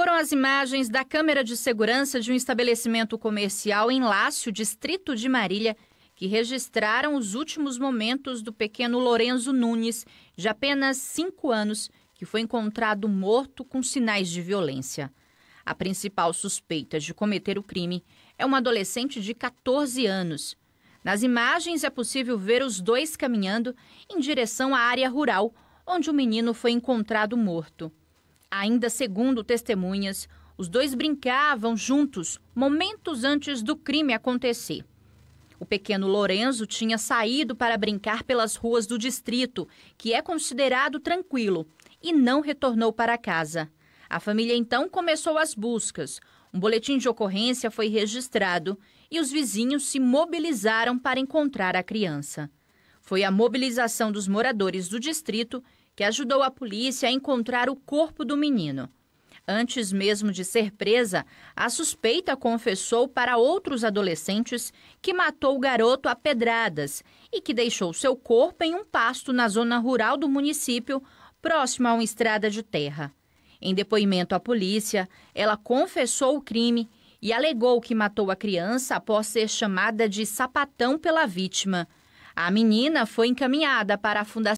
foram as imagens da câmera de segurança de um estabelecimento comercial em Lácio, distrito de Marília, que registraram os últimos momentos do pequeno Lorenzo Nunes, de apenas 5 anos, que foi encontrado morto com sinais de violência. A principal suspeita de cometer o crime é uma adolescente de 14 anos. Nas imagens é possível ver os dois caminhando em direção à área rural, onde o menino foi encontrado morto. Ainda segundo testemunhas, os dois brincavam juntos momentos antes do crime acontecer. O pequeno Lorenzo tinha saído para brincar pelas ruas do distrito, que é considerado tranquilo, e não retornou para casa. A família então começou as buscas. Um boletim de ocorrência foi registrado e os vizinhos se mobilizaram para encontrar a criança. Foi a mobilização dos moradores do distrito que ajudou a polícia a encontrar o corpo do menino. Antes mesmo de ser presa, a suspeita confessou para outros adolescentes que matou o garoto a pedradas e que deixou seu corpo em um pasto na zona rural do município, próximo a uma estrada de terra. Em depoimento à polícia, ela confessou o crime e alegou que matou a criança após ser chamada de sapatão pela vítima. A menina foi encaminhada para a Fundação